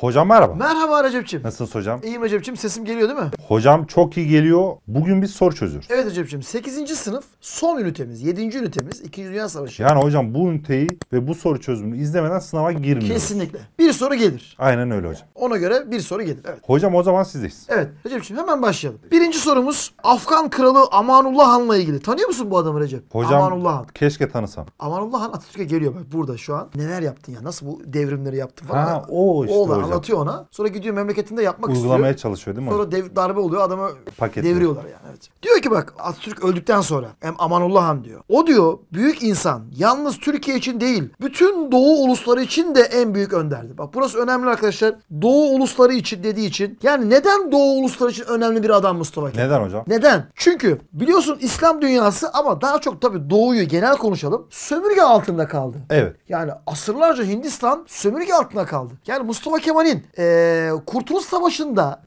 Hocam merhaba. Merhaba Recep'ciğim. Nasılsın hocam? İyiyim Recep'ciğim. Sesim geliyor değil mi? Hocam çok iyi geliyor. Bugün bir soru çözür. Evet Recep'ciğim. 8. sınıf son ünitemiz. 7. ünitemiz. 2. Dünya Savaşı. Yani hocam bu üniteyi ve bu soru çözümünü izlemeden sınava girmiyoruz. Kesinlikle. Bir soru gelir. Aynen öyle hocam. Ona göre bir soru gelir. Evet. Hocam o zaman sizdeyiz. Evet. Recep'ciğim hemen başlayalım. Birinci sorumuz Afgan kralı Amanullah Han'la ilgili. Tanıyor musun bu adamı Recep? Hocam Amanullah Han. keşke tanısam. Amanullah Han Atatürk'e geliyor bak burada şu an. Neler yaptın ya? Nasıl bu devrimleri yaptın falan. Ha, o işte o hocam anlatıyor ona. Sonra gidiyor memleketinde yapmak Uygulamaya istiyor. Uygulamaya çalışıyor değil mi? Sonra dev, darbe oluyor adamı Paket deviriyorlar yani. Evet. Diyor ki bak Atatürk öldükten sonra hem Amanullah Han diyor. O diyor büyük insan yalnız Türkiye için değil bütün doğu ulusları için de en büyük önderdi. Bak burası önemli arkadaşlar. Doğu ulusları için dediği için yani neden doğu ulusları için önemli bir adam Mustafa Kemal? Neden hocam? Neden? Çünkü biliyorsun İslam dünyası ama daha çok tabii doğuyu genel konuşalım. Sömürge altında kaldı. Evet. Yani asırlarca Hindistan sömürge altında kaldı. Yani Mustafa Kemal Kemal'in e, Kurtuluş Savaşı'nda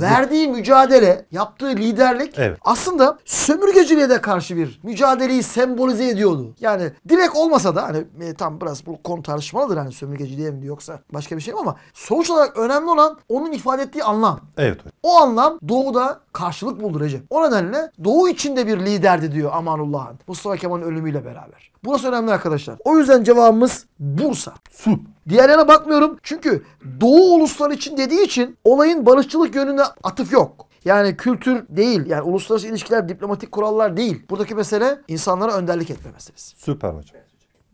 verdiği mücadele, yaptığı liderlik Evet. aslında sömürgeciliğe de karşı bir mücadeleyi sembolize ediyordu. Yani direkt olmasa da hani e, tam biraz bu konu tartışmalıdır hani sömürgeciliğe mi yoksa başka bir şey mi ama sonuç olarak önemli olan onun ifade ettiği anlam. Evet O anlam Doğu'da karşılık buldu Recep. O nedenle Doğu içinde bir liderdi diyor Amanullah'ın. Mustafa Kemal'in ölümüyle beraber. Burası önemli arkadaşlar. O yüzden cevabımız Bursa. Su. Diğerlerine bakmıyorum. Çünkü Doğu uluslar için dediği için olayın barışçılık yönüne atıf yok. Yani kültür değil. Yani uluslararası ilişkiler, diplomatik kurallar değil. Buradaki mesele insanlara önderlik etme meselesi. Süper hocam.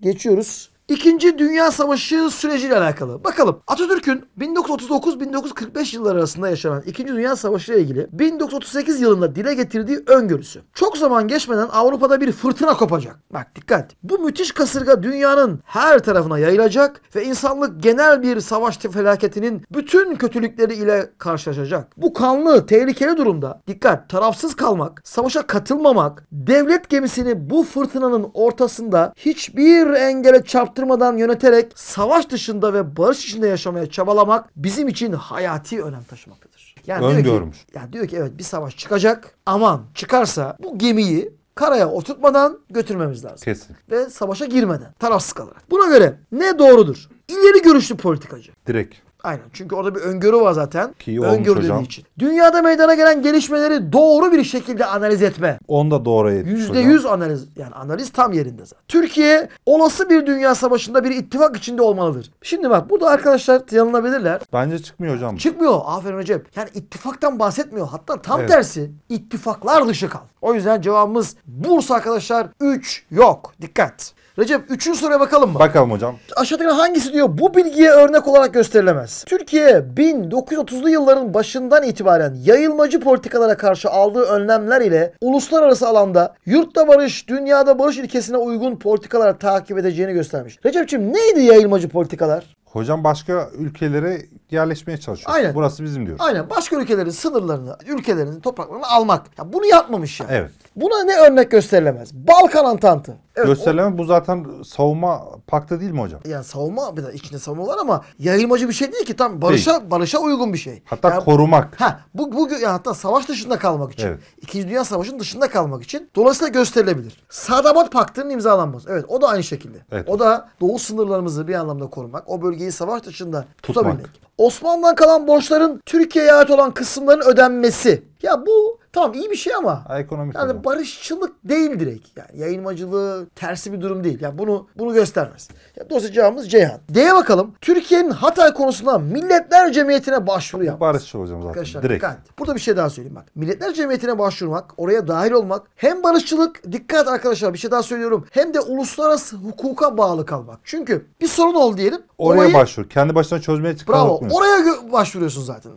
Geçiyoruz İkinci Dünya Savaşı süreciyle alakalı. Bakalım Atatürk'ün 1939-1945 yılları arasında yaşanan İkinci Dünya Savaşı ile ilgili 1938 yılında dile getirdiği öngörüsü. Çok zaman geçmeden Avrupa'da bir fırtına kopacak. Bak dikkat. Bu müthiş kasırga dünyanın her tarafına yayılacak ve insanlık genel bir savaş felaketinin bütün kötülükleri ile karşılaşacak. Bu kanlı, tehlikeli durumda dikkat tarafsız kalmak, savaşa katılmamak, devlet gemisini bu fırtınanın ortasında hiçbir engele çarptırmamak çaktırmadan yöneterek savaş dışında ve barış içinde yaşamaya çabalamak bizim için hayati önem taşımaktadır. Yani Ön diyor görmüş. ki, yani diyor ki evet bir savaş çıkacak. Aman çıkarsa bu gemiyi karaya oturtmadan götürmemiz lazım. Kesin. Ve savaşa girmeden tarafsız kalarak. Buna göre ne doğrudur? İleri görüşlü politikacı. Direkt. Aynen. Çünkü orada bir öngörü var zaten. Ki öngörüldüğü hocam. için. Dünyada meydana gelen gelişmeleri doğru bir şekilde analiz etme. Onu da doğru Yüzde %100 hocam. analiz. Yani analiz tam yerinde zaten. Türkiye olası bir dünya savaşında bir ittifak içinde olmalıdır. Şimdi bak burada arkadaşlar yanılabilirler. Bence çıkmıyor hocam. Çıkmıyor. Aferin hocam. Yani ittifaktan bahsetmiyor. Hatta tam evet. tersi. ittifaklar dışı kal. O yüzden cevabımız Bursa arkadaşlar 3 yok. Dikkat. Recep üçüncü soruya bakalım mı? Bakalım hocam. Aşağıdaki hangisi diyor bu bilgiye örnek olarak gösterilemez. Türkiye 1930'lu yılların başından itibaren yayılmacı politikalara karşı aldığı önlemler ile uluslararası alanda yurtta barış, dünyada barış ilkesine uygun politikalar takip edeceğini göstermiş. Recep'ciğim neydi yayılmacı politikalar? Hocam başka ülkelere yerleşmeye çalışıyor. Aynen. Burası bizim diyor. Aynen. Başka ülkelerin sınırlarını, ülkelerin topraklarını almak. Ya bunu yapmamış ya. Yani. Evet. Buna ne örnek gösterilemez? Balkan Antantı. Evet, Gösterilemez. O... Bu zaten savunma paktı değil mi hocam? Yani savunma bir de içinde savunma var ama yayılmacı bir şey değil ki. Tam barışa değil. barışa uygun bir şey. Hatta yani, korumak. Ha bu bu yani hatta savaş dışında kalmak için. Evet. İkinci Dünya Savaşı'nın dışında kalmak için. Dolayısıyla gösterilebilir. Sadabat Paktı'nın imzalanması. Evet o da aynı şekilde. Evet. O da doğu sınırlarımızı bir anlamda korumak. O bölgeyi savaş dışında Tutmak. Osmanlı'dan kalan borçların Türkiye'ye ait olan kısımların ödenmesi. Ya bu Tamam iyi bir şey ama. Ekonomik yani olarak. barışçılık değil direkt. Yani yayınmacılığı tersi bir durum değil. Yani bunu bunu göstermez. Dolayısıyla dosyacağımız Ceyhan. D'ye bakalım. Türkiye'nin Hatay konusunda Milletler Cemiyeti'ne başvuru yapmak. Barışçı olacağım zaten. Arkadaşlar direkt. dikkat. Burada bir şey daha söyleyeyim bak. Milletler Cemiyeti'ne başvurmak, oraya dahil olmak hem barışçılık dikkat arkadaşlar bir şey daha söylüyorum. Hem de uluslararası hukuka bağlı kalmak. Çünkü bir sorun oldu diyelim. Oraya olayı... başvur. Kendi başına çözmeye çıkan Bravo. Oraya başvuruyorsun zaten.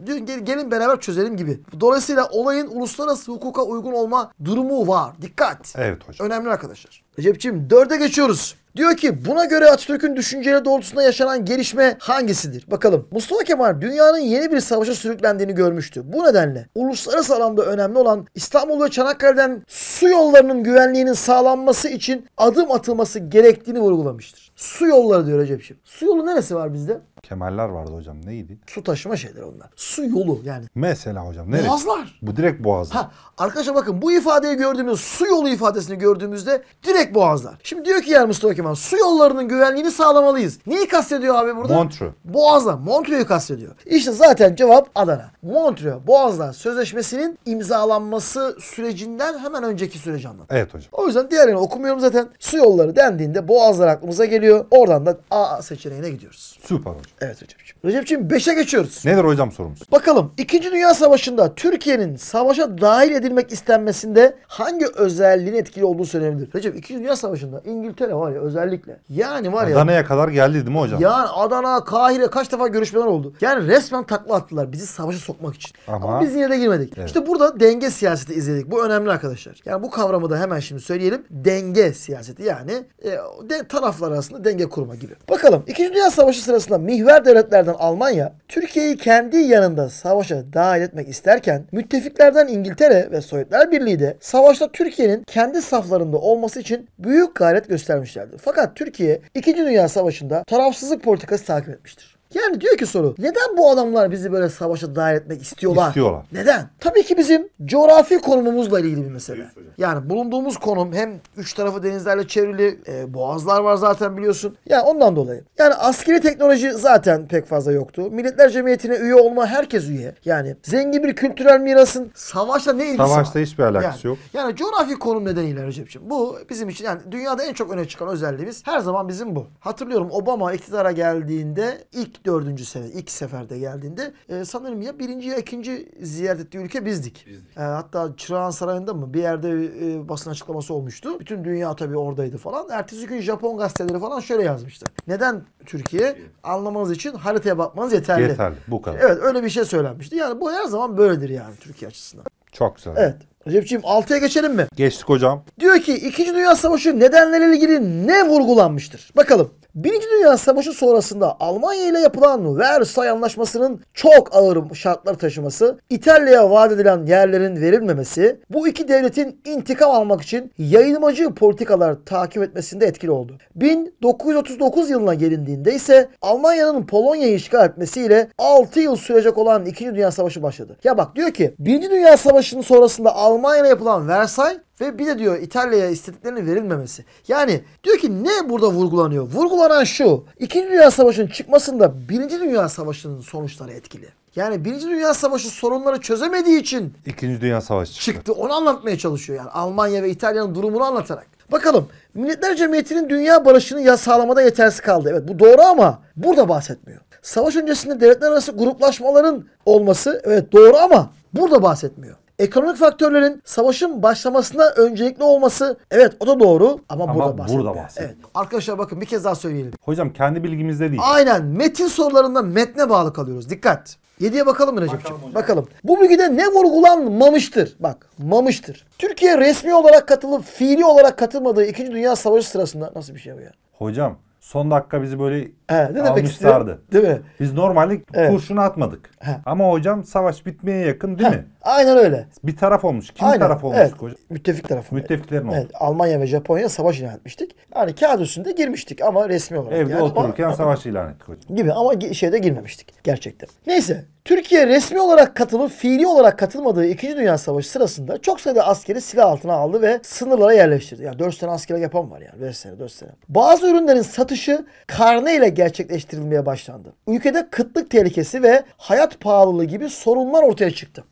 gelin beraber çözelim gibi. Dolayısıyla olayın uluslararası uluslararası hukuka uygun olma durumu var. Dikkat. Evet hocam. Önemli arkadaşlar. Recep'ciğim dörde geçiyoruz. Diyor ki buna göre Atatürk'ün düşünceleri doğrultusunda yaşanan gelişme hangisidir? Bakalım. Mustafa Kemal dünyanın yeni bir savaşa sürüklendiğini görmüştü. Bu nedenle uluslararası alanda önemli olan İstanbul ve Çanakkale'den su yollarının güvenliğinin sağlanması için adım atılması gerektiğini vurgulamıştır. Su yolları diyor Recep'ciğim. Su yolu neresi var bizde? kemerler vardı hocam neydi? Su taşıma şeyler onlar. Su yolu yani. Mesela hocam neresi? Boğazlar. Bu direkt boğazlar. Ha, arkadaşlar bakın bu ifadeyi gördüğümüz su yolu ifadesini gördüğümüzde direkt boğazlar. Şimdi diyor ki yer Mustafa Kemal su yollarının güvenliğini sağlamalıyız. Neyi kastediyor abi burada? Montreux. Boğazlar. Montreux'u kastediyor. İşte zaten cevap Adana. Montreux Boğazlar Sözleşmesi'nin imzalanması sürecinden hemen önceki süreci anlat. Evet hocam. O yüzden diğerini okumuyorum zaten. Su yolları dendiğinde boğazlar aklımıza geliyor. Oradan da A seçeneğine gidiyoruz. Süper hocam. Evet Recep'ciğim. Recep'ciğim 5'e geçiyoruz. Nedir hocam sorumuz? Bakalım 2. Dünya Savaşı'nda Türkiye'nin savaşa dahil edilmek istenmesinde hangi özelliğin etkili olduğu söylenebilir? Recep 2. Dünya Savaşı'nda İngiltere var ya özellikle. Yani var ya. Adana'ya kadar geldi değil mi hocam? Yani Adana, Kahire kaç defa görüşmeler oldu. Yani resmen takla attılar bizi savaşa sokmak için. Ama, Ama biz yine de girmedik. Evet. İşte burada denge siyaseti izledik. Bu önemli arkadaşlar. Yani bu kavramı da hemen şimdi söyleyelim. Denge siyaseti yani e, de, taraflar arasında denge kurma gibi. Bakalım 2. Dünya Savaşı sırasında mihver Müntever devletlerden Almanya, Türkiye'yi kendi yanında savaşa dahil etmek isterken, müttefiklerden İngiltere ve Sovyetler Birliği de savaşta Türkiye'nin kendi saflarında olması için büyük gayret göstermişlerdi. Fakat Türkiye 2. Dünya Savaşı'nda tarafsızlık politikası takip etmiştir. Yani diyor ki soru neden bu adamlar bizi böyle savaşa dahil etmek istiyorlar? İstiyorlar. Neden? Tabii ki bizim coğrafi konumumuzla ilgili bir mesele. Yani bulunduğumuz konum hem üç tarafı denizlerle çevrili e, boğazlar var zaten biliyorsun. Yani ondan dolayı. Yani askeri teknoloji zaten pek fazla yoktu. Milletler Cemiyeti'ne üye olma herkes üye. Yani zengin bir kültürel mirasın savaşla ne ilgisi Savaşta var? hiçbir alakası yani, yok. Yani coğrafi konum nedeniyle Recep'ciğim. Bu bizim için yani dünyada en çok öne çıkan özelliğimiz her zaman bizim bu. Hatırlıyorum Obama iktidara geldiğinde ilk dördüncü sene, ilk seferde geldiğinde e, sanırım ya birinci ya ikinci ziyaret ettiği ülke bizdik. bizdik. E, hatta Çırağan Sarayı'nda mı bir yerde e, basın açıklaması olmuştu. Bütün dünya tabii oradaydı falan. Ertesi gün Japon gazeteleri falan şöyle yazmıştı. Neden Türkiye? Türkiye. Anlamanız için haritaya bakmanız yeterli. Yeterli bu kadar. Evet öyle bir şey söylenmişti. Yani bu her zaman böyledir yani Türkiye açısından. Çok güzel. Evet. Recep'ciğim 6'ya geçelim mi? Geçtik hocam. Diyor ki 2. Dünya Savaşı nedenleriyle ilgili ne vurgulanmıştır? Bakalım. Birinci Dünya Savaşı sonrasında Almanya ile yapılan Versay Anlaşması'nın çok ağır şartlar taşıması, İtalya'ya vaat edilen yerlerin verilmemesi, bu iki devletin intikam almak için yayılmacı politikalar takip etmesinde etkili oldu. 1939 yılına gelindiğinde ise Almanya'nın Polonya'yı işgal etmesiyle 6 yıl sürecek olan İkinci Dünya Savaşı başladı. Ya bak diyor ki Birinci Dünya Savaşı'nın sonrasında Almanya Almanya'ya yapılan Versay ve bir de diyor İtalya'ya istediklerinin verilmemesi. Yani diyor ki ne burada vurgulanıyor? Vurgulanan şu. İkinci Dünya Savaşı'nın çıkmasında Birinci Dünya Savaşı'nın sonuçları etkili. Yani Birinci Dünya Savaşı sorunları çözemediği için İkinci Dünya Savaşı çıktı. çıktı. Onu anlatmaya çalışıyor yani Almanya ve İtalya'nın durumunu anlatarak. Bakalım Milletler Cemiyeti'nin dünya barışını ya sağlamada yetersiz kaldı. Evet bu doğru ama burada bahsetmiyor. Savaş öncesinde devletler arası gruplaşmaların olması evet doğru ama burada bahsetmiyor. Ekonomik faktörlerin savaşın başlamasına öncelikli olması evet o da doğru ama, ama burada bahsediyor. Burada bahsediyor. Evet. Arkadaşlar bakın bir kez daha söyleyelim. Hocam kendi bilgimizde değil. Aynen. Metin sorularında metne bağlı kalıyoruz. Dikkat. 7'ye bakalım mı Recep'ciğim? Bakalım, bakalım. Bu bilgide ne vurgulanmamıştır? Bak mamıştır. Türkiye resmi olarak katılıp fiili olarak katılmadığı 2. Dünya Savaşı sırasında nasıl bir şey bu ya? Hocam son dakika bizi böyle He, ne almışlardı. Değil mi? Biz normalde evet. kurşunu atmadık. He. Ama hocam savaş bitmeye yakın değil He. mi? Aynen öyle. Bir taraf olmuş. Kim Aynen. taraf olmuş evet. hocam? Müttefik tarafı. Müttefiklerin evet. oldu. Almanya ve Japonya savaş ilan etmiştik. Yani kağıt üstünde girmiştik ama resmi olarak. Evde yani otururken ama... savaş ilan ettik hocam. Gibi ama şeyde girmemiştik gerçekten. Neyse Türkiye resmi olarak katılıp fiili olarak katılmadığı 2. Dünya Savaşı sırasında çok sayıda askeri silah altına aldı ve sınırlara yerleştirdi. Ya yani 4 sene askere yapan var ya. Yani. 5 sene 4 sene. Bazı ürünlerin satışı karne ile gerçekleştirilmeye başlandı. Ülkede kıtlık tehlikesi ve hayat pahalılığı gibi sorunlar ortaya çıktı.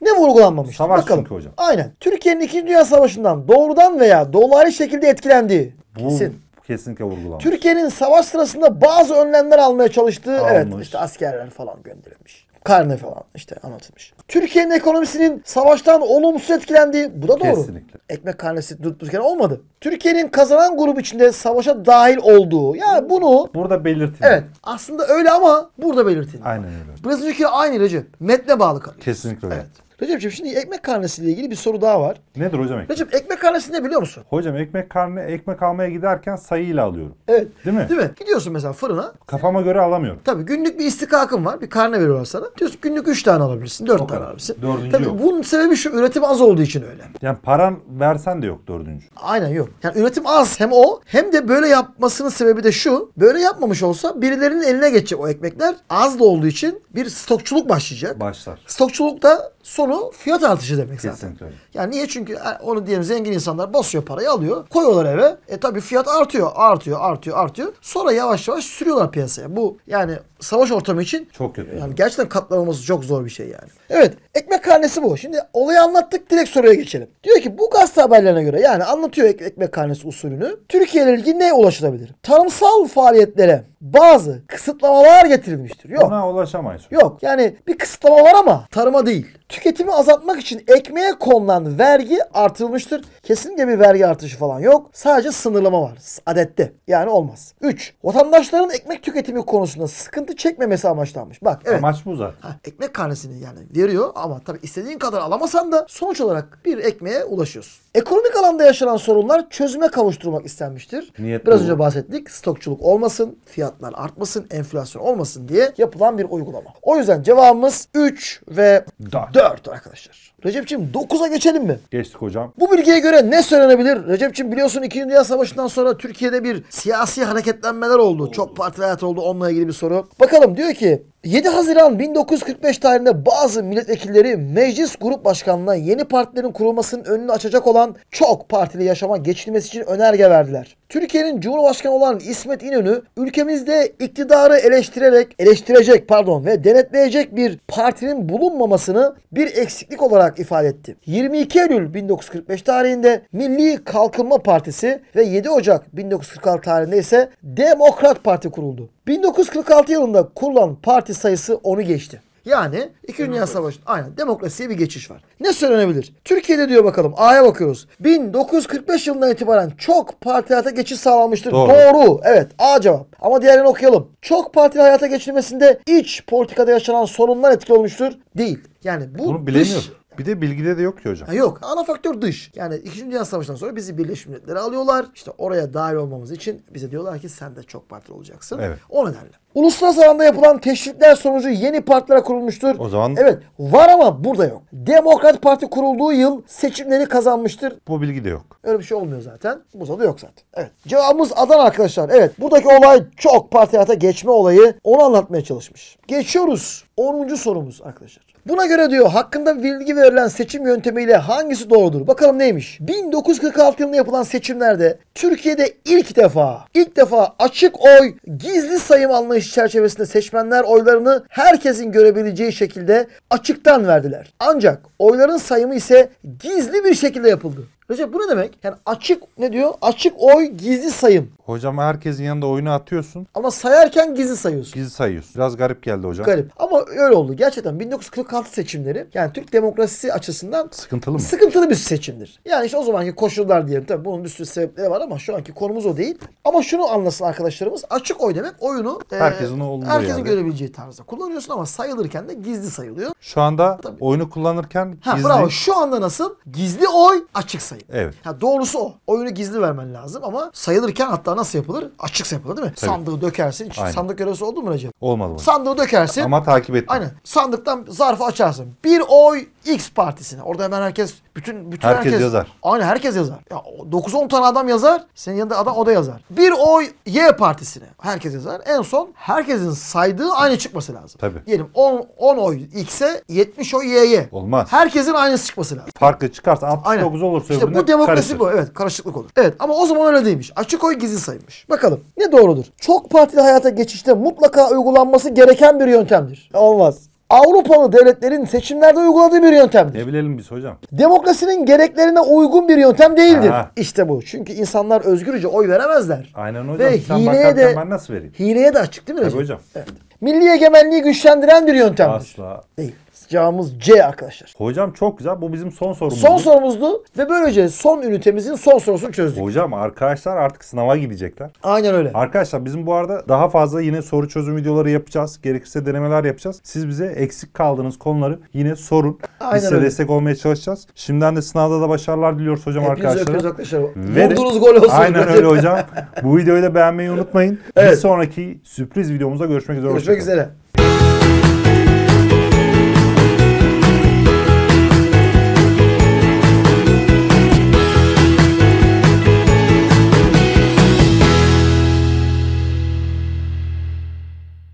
Ne vurgulanmamış? Savaş Bakalım. hocam. Aynen. Türkiye'nin 2. Dünya Savaşı'ndan doğrudan veya dolaylı şekilde etkilendiği. Bu Kesin. Kesinlikle vurgulanmış. Türkiye'nin savaş sırasında bazı önlemler almaya çalıştığı Almış. evet işte askerler falan gönderilmiş. Karne falan işte anlatılmış. Türkiye'nin ekonomisinin savaştan olumsuz etkilendiği bu da doğru. Kesinlikle. Ekmek karnesi durup olmadı. Türkiye'nin kazanan grup içinde savaşa dahil olduğu. Ya yani bunu burada belirtin. Evet. Aslında öyle ama burada belirtin. Aynen öyle. Biraz önceki aynı Recep. Metne bağlı kalıyor. Kesinlikle öyle. Evet. Recep'ciğim şimdi ekmek karnesiyle ilgili bir soru daha var. Nedir hocam ekmek? Recep ekmek karnesi ne biliyor musun? Hocam ekmek karnı ekmek almaya giderken sayıyla alıyorum. Evet. Değil mi? Değil mi? Gidiyorsun mesela fırına. Kafama göre alamıyorum. Tabii günlük bir istikakın var. Bir karne veriyorlar sana. Diyorsun günlük 3 tane alabilirsin. 4 tane alabilirsin. Dördüncü Tabii yok. bunun sebebi şu üretim az olduğu için öyle. Yani paran versen de yok dördüncü. Aynen yok. Yani üretim az hem o hem de böyle yapmasının sebebi de şu. Böyle yapmamış olsa birilerinin eline geçecek o ekmekler. Az da olduğu için bir stokçuluk başlayacak. Başlar. Stokçuluk da sonu fiyat artışı demek zaten. Kesinlikle. Yani niye? Çünkü e, onu diyelim zengin insanlar basıyor parayı alıyor. Koyuyorlar eve. E tabii fiyat artıyor, artıyor, artıyor, artıyor. Sonra yavaş yavaş sürüyorlar piyasaya. Bu yani savaş ortamı için çok kötü. Yani gerçekten katlanılması çok zor bir şey yani. Evet, ekmek karnesi bu. Şimdi olayı anlattık, direkt soruya geçelim. Diyor ki bu gazete haberlerine göre yani anlatıyor ek- ekmek karnesi usulünü. Türkiye ile ilgili neye ulaşılabilir? Tarımsal faaliyetlere bazı kısıtlamalar getirilmiştir. Yok. Ona ulaşamayız. Yok. Yani bir kısıtlama var ama tarıma değil. Tüketimi azaltmak için ekmeğe konulan vergi artırılmıştır. Kesinlikle bir vergi artışı falan yok. Sadece sınırlama var. Adette. Yani olmaz. 3. Vatandaşların ekmek tüketimi konusunda sıkıntı sıkıntı çekmemesi amaçlanmış. Bak evet. Amaç bu zaten. Ha, ekmek karnesini yani veriyor ama tabii istediğin kadar alamasan da sonuç olarak bir ekmeğe ulaşıyorsun. Ekonomik alanda yaşanan sorunlar çözüme kavuşturmak istenmiştir. Niyet Biraz bu. önce bahsettik. Stokçuluk olmasın, fiyatlar artmasın, enflasyon olmasın diye yapılan bir uygulama. O yüzden cevabımız 3 ve 4, arkadaşlar. Recep'ciğim 9'a geçelim mi? Geçtik hocam. Bu bilgiye göre ne söylenebilir? Recep'ciğim biliyorsun 2. Dünya Savaşı'ndan sonra Türkiye'de bir siyasi hareketlenmeler oldu. oldu. Çok parti oldu. Onunla ilgili bir soru. Bakalım diyor ki 7 Haziran 1945 tarihinde bazı milletvekilleri meclis grup başkanlığına yeni partilerin kurulmasının önünü açacak olan çok partili yaşama geçilmesi için önerge verdiler. Türkiye'nin Cumhurbaşkanı olan İsmet İnönü ülkemizde iktidarı eleştirerek, eleştirecek pardon ve denetleyecek bir partinin bulunmamasını bir eksiklik olarak ifade etti. 22 Eylül 1945 tarihinde Milli Kalkınma Partisi ve 7 Ocak 1946 tarihinde ise Demokrat Parti kuruldu. 1946 yılında kurulan parti parti sayısı onu geçti. Yani İki Dünya savaşı, aynen demokrasiye bir geçiş var. Ne söylenebilir? Türkiye'de diyor bakalım A'ya bakıyoruz. 1945 yılından itibaren çok parti hayata geçiş sağlanmıştır. Doğru. Doğru. Evet A cevap. Ama diğerini okuyalım. Çok parti hayata geçirilmesinde iç politikada yaşanan sorunlar etkili olmuştur. Değil. Yani bu Bunu dış, bir de bilgide de yok ki hocam. Ha, yok. Ana faktör dış. Yani 2. Dünya Savaşı'ndan sonra bizi Birleşmiş Milletler'e alıyorlar. İşte oraya dahil olmamız için bize diyorlar ki sen de çok partili olacaksın. Evet. O nedenle. Uluslararası alanda yapılan teşvikler sonucu yeni partilere kurulmuştur. O zaman... Evet var ama burada yok. Demokrat Parti kurulduğu yıl seçimleri kazanmıştır. Bu bilgi de yok. Öyle bir şey olmuyor zaten. Bu Bursa'da yok zaten. Evet. Cevabımız Adana arkadaşlar. Evet. Buradaki olay çok parti hayata geçme olayı. Onu anlatmaya çalışmış. Geçiyoruz. 10. sorumuz arkadaşlar. Buna göre diyor hakkında bilgi verilen seçim yöntemiyle hangisi doğrudur? Bakalım neymiş? 1946 yılında yapılan seçimlerde Türkiye'de ilk defa ilk defa açık oy gizli sayım anlayışı çerçevesinde seçmenler oylarını herkesin görebileceği şekilde açıktan verdiler. Ancak oyların sayımı ise gizli bir şekilde yapıldı. Recep bu ne demek? Yani açık ne diyor? Açık oy gizli sayım. Hocam herkesin yanında oyunu atıyorsun. Ama sayarken gizli sayıyorsun. Gizli sayıyorsun. Biraz garip geldi hocam. Garip. Ama öyle oldu. Gerçekten 1946 seçimleri yani Türk demokrasisi açısından sıkıntılı mı? Sıkıntılı bir seçimdir. Yani işte o zamanki koşullar diyelim. Tabii bunun bir sürü sebepleri var ama şu anki konumuz o değil. Ama şunu anlasın arkadaşlarımız. Açık oy demek oyunu e, herkesin, e, herkesin yani. görebileceği tarzda kullanıyorsun ama sayılırken de gizli sayılıyor. Şu anda Tabii. oyunu kullanırken ha, gizli. Bravo. Şu anda nasıl? Gizli oy açık sayı olayı. Hani, evet. Ha, doğrusu o. Oyunu gizli vermen lazım ama sayılırken hatta nasıl yapılır? açık yapılır değil mi? Tabii. Sandığı dökersin. Aynen. sandık yarası oldu mu Recep? Olmadı. Bana. Sandığı dökersin. Ama takip et. Aynen. Sandıktan zarfı açarsın. Bir oy X partisine. Orada hemen herkes bütün bütün herkes, herkes yazar. Aynen herkes yazar. Ya 9-10 tane adam yazar. Senin yanında adam o da yazar. Bir oy Y partisine. Herkes yazar. En son herkesin saydığı aynı çıkması lazım. Tabii. Diyelim 10 10 oy X'e 70 oy Y'ye. Olmaz. Herkesin aynısı çıkması lazım. Farkı çıkarsa 69 Aynen. olursa işte olur. Bu demokrasi karışır. bu. Evet karışıklık olur. Evet ama o zaman öyle değilmiş. Açık oy gizli sayılmış. Bakalım ne doğrudur? Çok partili hayata geçişte mutlaka uygulanması gereken bir yöntemdir. Olmaz. Avrupalı devletlerin seçimlerde uyguladığı bir yöntemdir. Ne bilelim biz hocam? Demokrasinin gereklerine uygun bir yöntem değildir. Ha. İşte bu. Çünkü insanlar özgürce oy veremezler. Aynen hocam. Ve Sen hileye de, ben nasıl vereyim? Hileye de açık değil mi? Tabii hocam. Evet. Milli egemenliği güçlendiren bir yöntemdir. Asla. Değil cevabımız C arkadaşlar. Hocam çok güzel. Bu bizim son sorumuzdu. Son sorumuzdu ve böylece son ünitemizin son sorusunu çözdük. Hocam arkadaşlar artık sınava gidecekler. Aynen öyle. Arkadaşlar bizim bu arada daha fazla yine soru çözüm videoları yapacağız. Gerekirse denemeler yapacağız. Siz bize eksik kaldığınız konuları yine sorun. Aynen Biz size öyle. destek olmaya çalışacağız. Şimdiden de sınavda da başarılar diliyoruz hocam Hepinizi arkadaşlar. arkadaşlar. Vurduğunuz gol olsun. Aynen öyle hocam. Bu videoyu da beğenmeyi unutmayın. Evet. Bir sonraki sürpriz videomuzda görüşmek üzere. Görüşmek hoşçakalın. üzere.